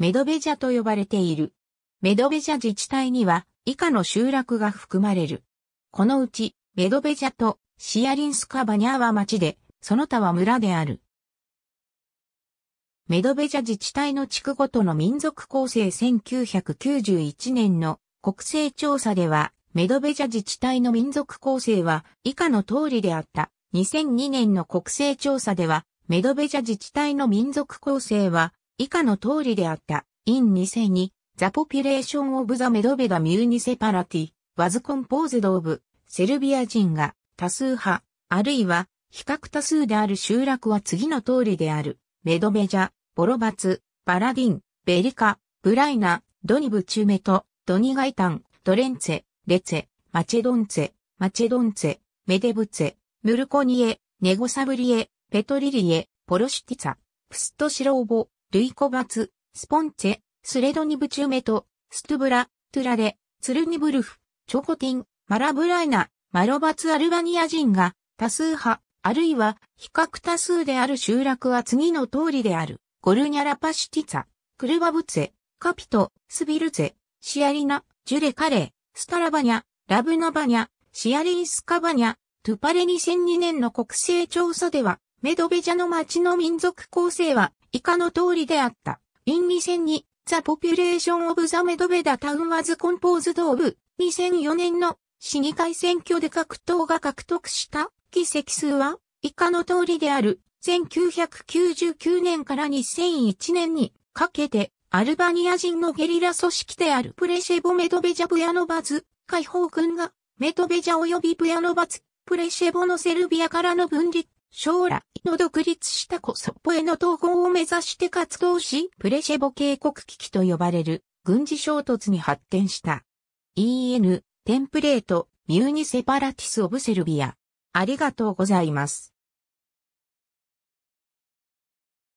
メドベジャと呼ばれている。メドベジャ自治体には以下の集落が含まれる。このうち、メドベジャとシアリンスカバニャは町で、その他は村である。メドベジャ自治体の地区ごとの民族構成1991年の国勢調査では、メドベジャ自治体の民族構成は以下の通りであった。2002年の国勢調査では、メドベジャ自治体の民族構成は以下の通りであった。in 2002 The Population of the Medveda Municipality was composed of セルビア人が多数派、あるいは比較多数である集落は次の通りである。メドベジャ、ボロバツ、バラディン、ベリカ、ブライナ、ドニブチュメト、ドニガイタン、ドレンツェ、レツェ、マチェドンツェ、マチェドンツェ、メデブツェ、ムルコニエ、ネゴサブリエ、ペトリリエ、ポロシティツァ、プストシローボ、ルイコバツ、スポンツェ、スレドニブチュメト、ストゥブラ、トゥラレ、ツルニブルフ、チョコティン、マラブライナ、マロバツアルバニア人が多数派、あるいは比較多数である集落は次の通りである。ゴルニャラパシティツァ、クルバブツェ、カピト、スビルツェ、シアリナ、ジュレカレー、スタラバニャ、ラブナバニャ、シアリンスカバニャ、トゥパレ2002年の国勢調査では、メドベジャの町の民族構成は、以下の通りであった。in 2002、The Population of the Medveda Town was composed of 2004年の市議会選挙で各党が獲得した議席数は以下の通りである。1999年から2001年にかけてアルバニア人のゲリラ組織であるプレシェボ・メドベジャ・ブヤノバズ解放軍がメドベジャ及びブヤノバツ、プレシェボのセルビアからの分離、将来、の独立したコソポへの統合を目指して活動し、プレシェボ警告危機と呼ばれる軍事衝突に発展した。EN、テンプレート、ミューニセパラティス・オブ・セルビア。ありがとうございます。